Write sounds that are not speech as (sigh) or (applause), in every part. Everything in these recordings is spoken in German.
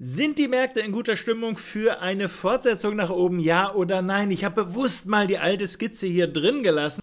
Sind die Märkte in guter Stimmung für eine Fortsetzung nach oben, ja oder nein? Ich habe bewusst mal die alte Skizze hier drin gelassen.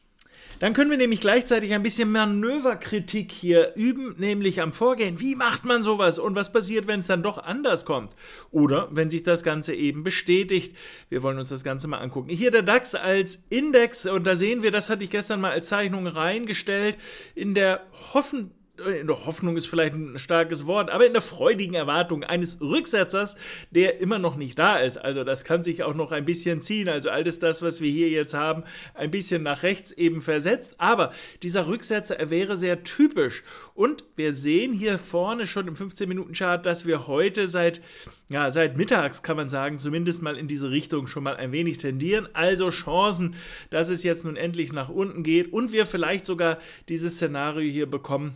Dann können wir nämlich gleichzeitig ein bisschen Manöverkritik hier üben, nämlich am Vorgehen. Wie macht man sowas und was passiert, wenn es dann doch anders kommt? Oder wenn sich das Ganze eben bestätigt. Wir wollen uns das Ganze mal angucken. Hier der DAX als Index und da sehen wir, das hatte ich gestern mal als Zeichnung reingestellt, in der hoffentlich in der Hoffnung ist vielleicht ein starkes Wort, aber in der freudigen Erwartung eines Rücksetzers, der immer noch nicht da ist. Also das kann sich auch noch ein bisschen ziehen. Also alles das, das was wir hier jetzt haben, ein bisschen nach rechts eben versetzt. Aber dieser Rücksetzer, er wäre sehr typisch. Und wir sehen hier vorne schon im 15-Minuten-Chart, dass wir heute seit, ja, seit mittags, kann man sagen, zumindest mal in diese Richtung schon mal ein wenig tendieren. Also Chancen, dass es jetzt nun endlich nach unten geht und wir vielleicht sogar dieses Szenario hier bekommen,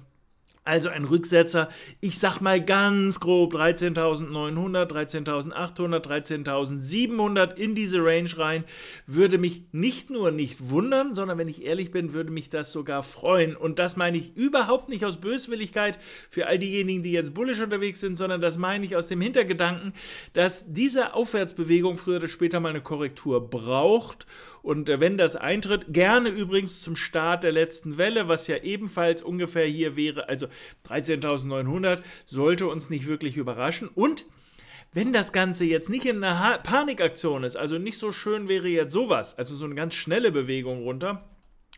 also ein Rücksetzer, ich sag mal ganz grob 13.900, 13.800, 13.700 in diese Range rein, würde mich nicht nur nicht wundern, sondern wenn ich ehrlich bin, würde mich das sogar freuen. Und das meine ich überhaupt nicht aus Böswilligkeit für all diejenigen, die jetzt bullisch unterwegs sind, sondern das meine ich aus dem Hintergedanken, dass diese Aufwärtsbewegung früher oder später mal eine Korrektur braucht. Und äh, wenn das eintritt, gerne übrigens zum Start der letzten Welle, was ja ebenfalls ungefähr hier wäre, also 13.900 sollte uns nicht wirklich überraschen. Und wenn das Ganze jetzt nicht in einer ha Panikaktion ist, also nicht so schön wäre jetzt sowas, also so eine ganz schnelle Bewegung runter,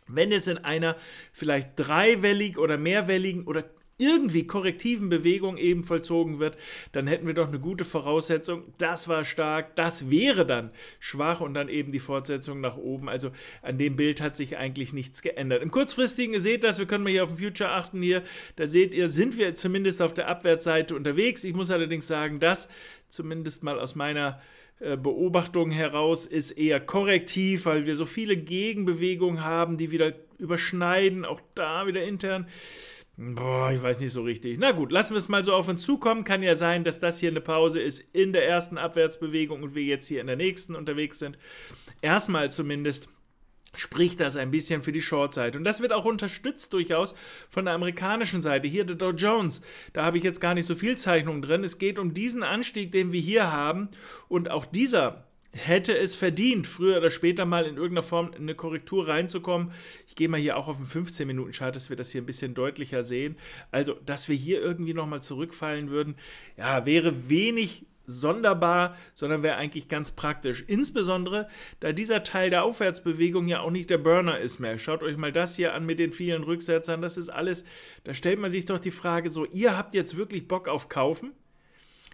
wenn es in einer vielleicht dreiwellig oder mehrwelligen oder irgendwie korrektiven Bewegung eben vollzogen wird, dann hätten wir doch eine gute Voraussetzung. Das war stark, das wäre dann schwach und dann eben die Fortsetzung nach oben. Also an dem Bild hat sich eigentlich nichts geändert. Im kurzfristigen, ihr seht das, wir können mal hier auf den Future achten hier, da seht ihr, sind wir zumindest auf der Abwärtsseite unterwegs. Ich muss allerdings sagen, das zumindest mal aus meiner äh, Beobachtung heraus ist eher korrektiv, weil wir so viele Gegenbewegungen haben, die wieder überschneiden, auch da wieder intern. Boah, ich weiß nicht so richtig. Na gut, lassen wir es mal so auf uns zukommen. Kann ja sein, dass das hier eine Pause ist in der ersten Abwärtsbewegung und wir jetzt hier in der nächsten unterwegs sind. Erstmal zumindest spricht das ein bisschen für die short Und das wird auch unterstützt durchaus von der amerikanischen Seite. Hier der Dow Jones, da habe ich jetzt gar nicht so viel Zeichnung drin. Es geht um diesen Anstieg, den wir hier haben. Und auch dieser hätte es verdient, früher oder später mal in irgendeiner Form eine Korrektur reinzukommen. Ich gehe mal hier auch auf den 15-Minuten-Chart, dass wir das hier ein bisschen deutlicher sehen. Also, dass wir hier irgendwie nochmal zurückfallen würden, ja, wäre wenig sonderbar, sondern wäre eigentlich ganz praktisch. Insbesondere, da dieser Teil der Aufwärtsbewegung ja auch nicht der Burner ist mehr. Schaut euch mal das hier an mit den vielen Rücksetzern. Das ist alles, da stellt man sich doch die Frage so, ihr habt jetzt wirklich Bock auf Kaufen?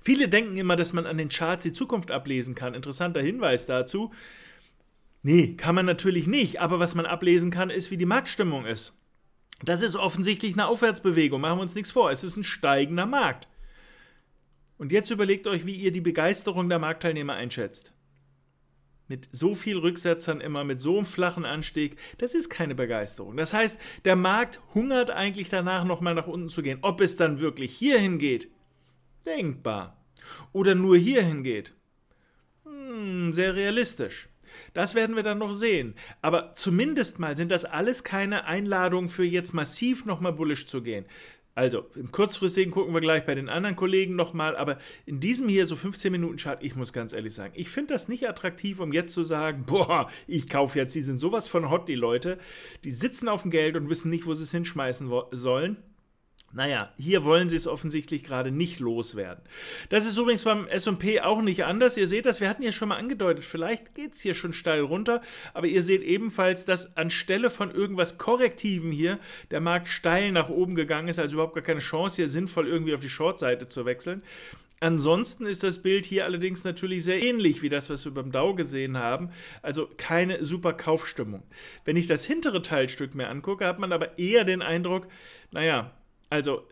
Viele denken immer, dass man an den Charts die Zukunft ablesen kann. Interessanter Hinweis dazu. Nee, kann man natürlich nicht. Aber was man ablesen kann, ist, wie die Marktstimmung ist. Das ist offensichtlich eine Aufwärtsbewegung. Machen wir uns nichts vor. Es ist ein steigender Markt. Und jetzt überlegt euch, wie ihr die Begeisterung der Marktteilnehmer einschätzt. Mit so viel Rücksetzern immer, mit so einem flachen Anstieg, das ist keine Begeisterung. Das heißt, der Markt hungert eigentlich danach, nochmal nach unten zu gehen. Ob es dann wirklich hierhin geht, Denkbar. Oder nur hierhin geht. Hm, sehr realistisch. Das werden wir dann noch sehen. Aber zumindest mal sind das alles keine Einladungen für jetzt massiv nochmal bullisch zu gehen. Also, im kurzfristigen gucken wir gleich bei den anderen Kollegen nochmal, aber in diesem hier so 15 Minuten Chart, ich muss ganz ehrlich sagen, ich finde das nicht attraktiv, um jetzt zu sagen, (laughs) boah, ich kaufe jetzt, die sind sowas von hot, die Leute. Die sitzen auf dem Geld und wissen nicht, wo sie es hinschmeißen sollen. Naja, hier wollen sie es offensichtlich gerade nicht loswerden. Das ist übrigens beim SP auch nicht anders. Ihr seht das, wir hatten ja schon mal angedeutet, vielleicht geht es hier schon steil runter, aber ihr seht ebenfalls, dass anstelle von irgendwas Korrektiven hier der Markt steil nach oben gegangen ist, also überhaupt gar keine Chance hier sinnvoll irgendwie auf die Short-Seite zu wechseln. Ansonsten ist das Bild hier allerdings natürlich sehr ähnlich wie das, was wir beim Dow gesehen haben. Also keine super Kaufstimmung. Wenn ich das hintere Teilstück mir angucke, hat man aber eher den Eindruck, naja, also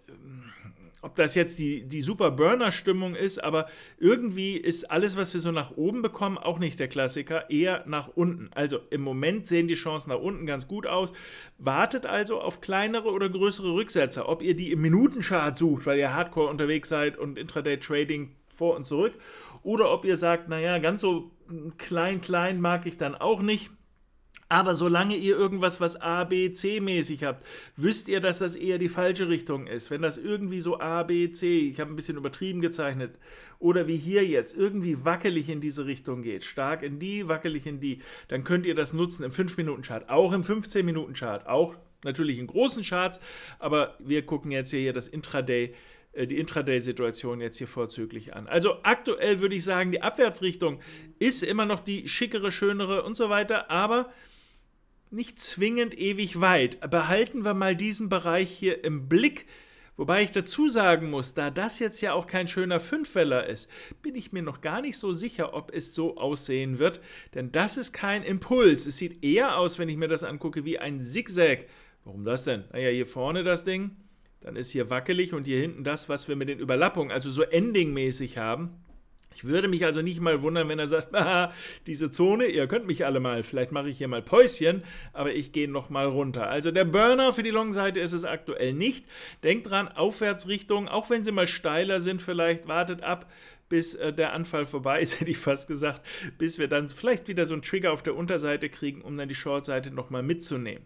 ob das jetzt die, die super Burner-Stimmung ist, aber irgendwie ist alles, was wir so nach oben bekommen, auch nicht der Klassiker, eher nach unten. Also im Moment sehen die Chancen nach unten ganz gut aus. Wartet also auf kleinere oder größere Rücksetzer, ob ihr die im Minutenchart sucht, weil ihr hardcore unterwegs seid und Intraday-Trading vor und zurück, oder ob ihr sagt, naja, ganz so klein, klein mag ich dann auch nicht aber solange ihr irgendwas, was A, B, C mäßig habt, wisst ihr, dass das eher die falsche Richtung ist. Wenn das irgendwie so A, B, C, ich habe ein bisschen übertrieben gezeichnet, oder wie hier jetzt, irgendwie wackelig in diese Richtung geht, stark in die, wackelig in die, dann könnt ihr das nutzen im 5-Minuten-Chart, auch im 15-Minuten-Chart, auch natürlich in großen Charts, aber wir gucken jetzt hier das Intraday, äh, die Intraday-Situation jetzt hier vorzüglich an. Also aktuell würde ich sagen, die Abwärtsrichtung ist immer noch die schickere, schönere und so weiter, aber nicht zwingend ewig weit. Behalten wir mal diesen Bereich hier im Blick. Wobei ich dazu sagen muss, da das jetzt ja auch kein schöner Fünfweller ist, bin ich mir noch gar nicht so sicher, ob es so aussehen wird. Denn das ist kein Impuls. Es sieht eher aus, wenn ich mir das angucke, wie ein Zigzag. Warum das denn? Naja, hier vorne das Ding, dann ist hier wackelig und hier hinten das, was wir mit den Überlappungen, also so endingmäßig haben. Ich würde mich also nicht mal wundern, wenn er sagt, na, (laughs) diese Zone, ihr könnt mich alle mal, vielleicht mache ich hier mal Päuschen, aber ich gehe nochmal runter. Also der Burner für die Long-Seite ist es aktuell nicht. Denkt dran, Aufwärtsrichtung, auch wenn sie mal steiler sind vielleicht, wartet ab, bis äh, der Anfall vorbei ist, (laughs) hätte ich fast gesagt, bis wir dann vielleicht wieder so einen Trigger auf der Unterseite kriegen, um dann die Shortseite nochmal mitzunehmen.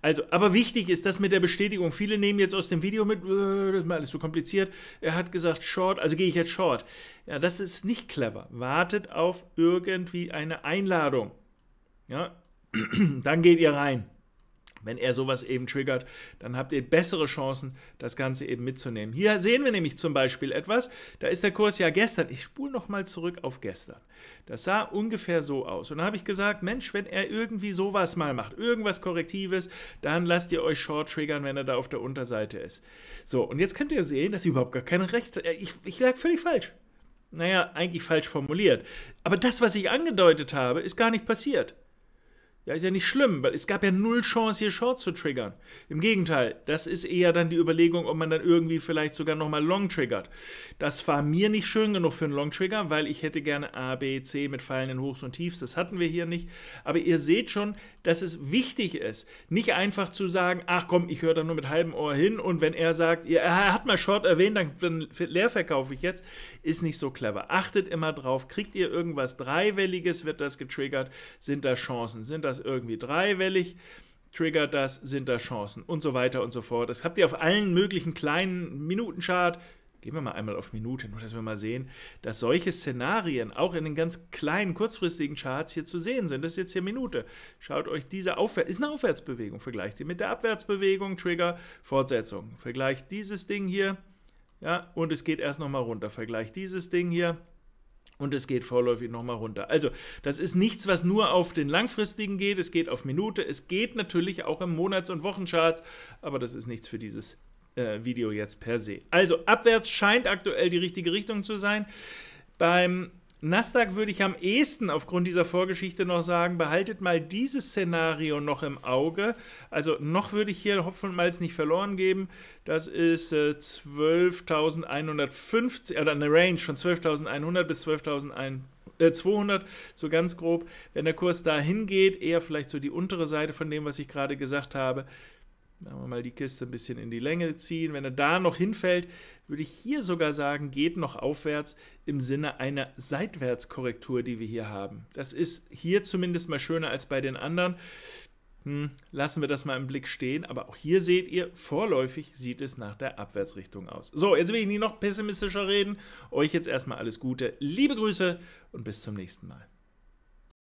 Also, aber wichtig ist das mit der Bestätigung. Viele nehmen jetzt aus dem Video mit, äh, das ist mal alles so kompliziert. Er hat gesagt Short, also gehe ich jetzt Short. Ja, das ist nicht clever. Wartet auf irgendwie eine Einladung. Ja, (clears throat) dann geht ihr rein. Wenn er sowas eben triggert, dann habt ihr bessere Chancen, das Ganze eben mitzunehmen. Hier sehen wir nämlich zum Beispiel etwas, da ist der Kurs ja gestern, ich spule nochmal zurück auf gestern. Das sah ungefähr so aus. Und da habe ich gesagt, Mensch, wenn er irgendwie sowas mal macht, irgendwas Korrektives, dann lasst ihr euch Short triggern, wenn er da auf der Unterseite ist. So, und jetzt könnt ihr sehen, dass ich überhaupt gar keine Rechte, äh, ich, ich lag völlig falsch. Naja, eigentlich falsch formuliert. Aber das, was ich angedeutet habe, ist gar nicht passiert. Ja, ist ja nicht schlimm, weil es gab ja null Chance, hier Short zu triggern. Im Gegenteil, das ist eher dann die Überlegung, ob man dann irgendwie vielleicht sogar nochmal Long triggert. Das war mir nicht schön genug für einen Long Trigger, weil ich hätte gerne A, B, C mit fallenden Hochs und Tiefs. Das hatten wir hier nicht. Aber ihr seht schon, dass es wichtig ist, nicht einfach zu sagen, ach komm, ich höre da nur mit halbem Ohr hin und wenn er sagt, ja, er hat mal Short erwähnt, dann, dann leer verkaufe ich jetzt, ist nicht so clever. Achtet immer drauf, kriegt ihr irgendwas Dreiwelliges, wird das getriggert, sind da Chancen, sind das irgendwie dreiwellig? triggert das, sind da Chancen und so weiter und so fort. Das habt ihr auf allen möglichen kleinen Minutenchart, gehen wir mal einmal auf Minute, nur dass wir mal sehen, dass solche Szenarien auch in den ganz kleinen, kurzfristigen Charts hier zu sehen sind. Das ist jetzt hier Minute. Schaut euch diese Aufwärts, ist eine Aufwärtsbewegung, vergleicht die mit der Abwärtsbewegung, Trigger, Fortsetzung. Vergleicht dieses Ding hier, ja, und es geht erst nochmal runter. Vergleicht dieses Ding hier, und es geht vorläufig nochmal runter. Also, das ist nichts, was nur auf den langfristigen geht, es geht auf Minute, es geht natürlich auch im Monats- und Wochencharts, aber das ist nichts für dieses äh, Video jetzt per se. Also abwärts scheint aktuell die richtige Richtung zu sein. Beim Nasdaq würde ich am ehesten aufgrund dieser Vorgeschichte noch sagen, behaltet mal dieses Szenario noch im Auge. Also noch würde ich hier Hopfen und Malz nicht verloren geben. Das ist äh, 12.150 oder äh, eine Range von 12.100 bis 12.200 200, äh, so ganz grob. Wenn der Kurs dahin geht, eher vielleicht so die untere Seite von dem, was ich gerade gesagt habe, Sagen wir mal die Kiste ein bisschen in die Länge ziehen. Wenn er da noch hinfällt, würde ich hier sogar sagen, geht noch aufwärts im Sinne einer Seitwärtskorrektur, die wir hier haben. Das ist hier zumindest mal schöner als bei den anderen. Hm, lassen wir das mal im Blick stehen, aber auch hier seht ihr, vorläufig sieht es nach der Abwärtsrichtung aus. So, jetzt will ich nicht noch pessimistischer reden. Euch jetzt erstmal alles Gute, liebe Grüße und bis zum nächsten Mal.